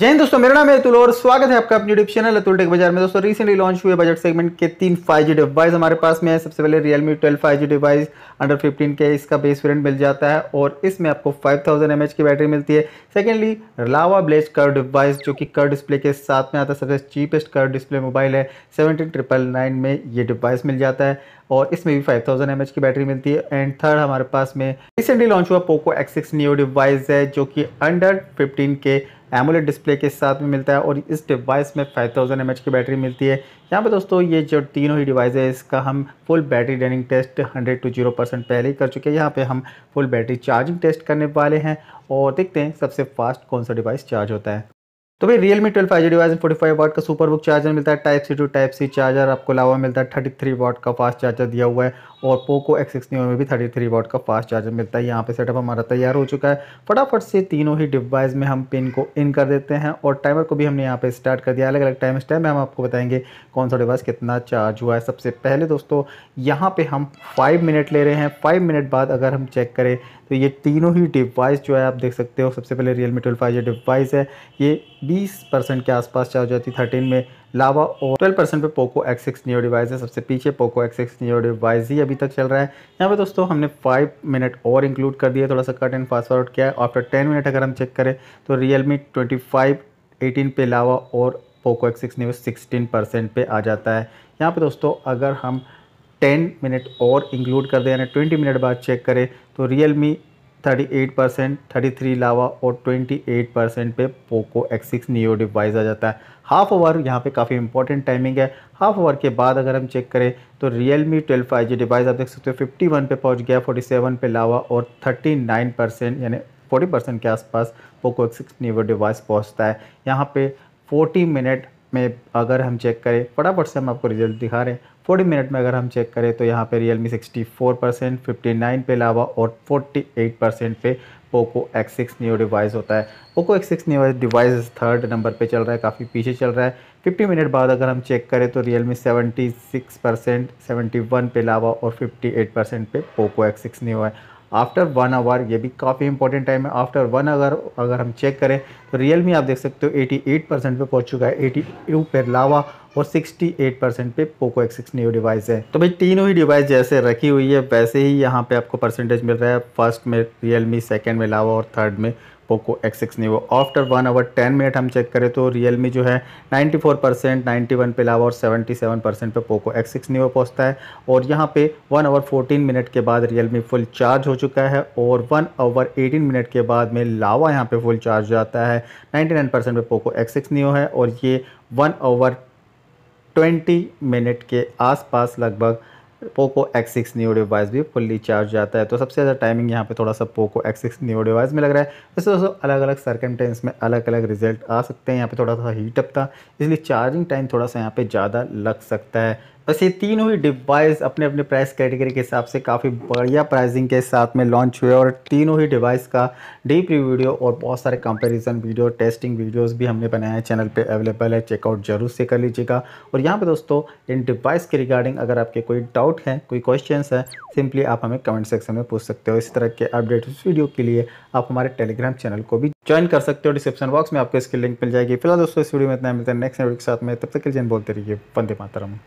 जय हिंद दोस्तों मेरा नाम है अतुल और स्वागत है आपका अपने यूट्यूब चैनल अतुल टेक बाजार में दोस्तों रिसेंटली लॉन्च हुए बजट सेगमेंट के तीन फाइव जी डिवाइस हमारे पास में है सबसे पहले Realme twelve five G device under fifteen K इसका बेस वेरिएंट मिल जाता है और इसमें आपको फाइव थाउजेंड की बैटरी मिलती है सेकेंडली लावा ब्लेज कर डिवाइस जो कि कर डिस्प्ले के साथ में आता है सबसे चीपेस्ट कर डिस्प्ले मोबाइल है सेवनटीन में ये डिवाइस मिल जाता है और इसमें भी 5000 थाउजेंड की बैटरी मिलती है एंड थर्ड हमारे पास में रिसेंटली लॉन्च हुआ Poco X six new device है जो कि under fifteen K AMOLED display के साथ में मिलता है और इस डिवाइस में 5000 थाउजेंड की बैटरी मिलती है यहाँ पे दोस्तों ये जो तीनों ही डिवाइस है इसका हम full battery draining test 100 to 0 percent पहले ही कर चुके हैं यहाँ पे हम फुल बैटरी चार्जिंग टेस्ट करने वाले हैं और देखते हैं सबसे फास्ट कौन सा डिवाइस चार्ज होता है तो भाई Realme twelve G device forty five watt का सुपर बुक चार्जर मिलता है type C to type C charger आपको अलावा मिलता है थर्टी थ्री वाट का फास्ट चार्जर दिया हुआ है और पोको एक्स सिक्स में भी थर्टी थ्री वाट का फास्ट चार्जर मिलता है यहाँ पे सेटअप हमारा तैयार हो चुका है फटाफट से तीनों ही डिवाइस में हम पिन को इन कर देते हैं और टाइमर को भी हमने यहाँ पे स्टार्ट कर दिया अलग अलग टाइम स्टाइम में हम आपको बताएंगे कौन सा डिवाइस कितना चार्ज हुआ है सबसे पहले दोस्तों यहाँ पर हम फाइव मिनट ले रहे हैं फाइव मिनट बाद अगर हम चेक करें तो ये तीनों ही डिवाइस जो है आप देख सकते हो सबसे पहले रियल मी ट्वेल्व डिवाइस है ये बीस परसेंट के आसपास चार्ज होती है थर्टीन में लावा और ट्वेल्व परसेंट पर Poco X X new device है सबसे पीछे Poco X X new device ही अभी तक चल रहा है यहाँ पे दोस्तों हमने फाइव मिनट और इंक्लूड कर दिया थोड़ा सा कट एंड फास्ट फॉरवर्ड किया है आफ्टर टेन मिनट अगर हम चेक करें तो Realme twenty five eighteen पे लावा और Poco X X new sixteen percent पर आ जाता है यहाँ पर दोस्तों अगर हम टेन मिनट और इंक्लूड कर दें यानी ट्वेंटी मिनट बाद चेक करें तो Realme 38 percent thirty Lava और 28 परसेंट पे Poco X six neo device आ जाता है हाफ आवर यहाँ पे काफ़ी इंपॉर्टेंट टाइमिंग है हाफ आवर के बाद अगर हम चेक करें तो Realme twelve five G device आप देख सकते हो 51 पे पहुँच गया 47 पे लावा और 39 परसेंट यानी 40 परसेंट के आसपास Poco X six neo device पहुँचता है यहाँ पे 40 मिनट में अगर हम चेक करें फटाफट से हम आपको रिजल्ट दिखा रहे हैं फोर्टी मिनट में अगर हम चेक करें तो यहाँ पे Realme sixty four percent fifty nine पे अलावा और फोर्टी एट परसेंट पे Poco X six new device होता है Poco X six new device third number पे चल रहा है काफ़ी पीछे चल रहा है फिफ्टी मिनट बाद अगर हम चेक करें तो Realme seventy six percent seventy one पे अलावा और फिफ्टी एट परसेंट पे पोको एक्स सिक्स न्यू है आफ्टर वन आवर ये भी काफ़ी इंपॉर्टेंट टाइम है आफ्टर वन अगर अगर हम चेक करें तो रियल मी आप देख सकते हो एटी एट परसेंट पर पहुँच चुका है एटी टू पे अलावा और 68 परसेंट पे Poco X six new device है तो भाई तीनों ही डिवाइस जैसे रखी हुई है वैसे ही यहाँ पे आपको परसेंटेज मिल रहा है फर्स्ट में रियलमी सेकेंड में लावा और थर्ड में Poco X6 six new after one hour ten minute हम चेक करें तो रियलमी जो है 94 परसेंट नाइन्टी वन पे लावा और 77 परसेंट पर पोको एक्स सिक्स न्यू पहुँचता है और यहाँ पे वन आवर 14 मिनट के बाद रियलमी फुल चार्ज हो चुका है और वन आवर 18 मिनट के बाद में लावा यहाँ पे फुल चार्ज जाता है 99 परसेंट पे पोको एक्स सिक्स न्यू है और ये वन आवर 20 मिनट के आसपास लगभग Poco X6 six new device भी फुल्ली चार्ज जाता है तो सबसे ज़्यादा टाइमिंग यहाँ पे थोड़ा सा Poco X6 six new device में लग रहा है वैसे दोस्तों अलग अलग सर्कमटेंस में अलग अलग रिजल्ट आ सकते हैं यहाँ पे थोड़ा सा हीटअप था इसलिए चार्जिंग टाइम थोड़ा सा यहाँ पे ज़्यादा लग सकता है बस ये तीनों ही डिवाइस अपने अपने प्राइस कैटेगरी के हिसाब से काफ़ी बढ़िया प्राइसिंग के साथ में लॉन्च हुए और तीनों ही डिवाइस का डीप रिव्यू वीडियो और बहुत सारे कंपैरिजन वीडियो टेस्टिंग वीडियोस भी हमने बनाए हैं चैनल पे अवेलेबल है चेकआउट जरूर से कर लीजिएगा और यहाँ पे दोस्तों इन डिवाइस के रिगार्डिंग अगर आपके कोई डाउट है कोई क्वेश्चन है सिंपली आप हमें कमेंट सेक्शन में पूछ सकते हो इस तरह के अपडेट वीडियो के लिए आप हमारे टेलीग्राम चैनल को भी ज्वाइन कर सकते हो डिस्क्रिप्शन बॉक्स में आपको इसकी लिंक मिल जाएगी फिलहाल दोस्तों इस वीडियो में इतना मिलता है नेक्स्ट वीडियो के साथ में तब तक के लिए बोलते रहिए वंदे मातरम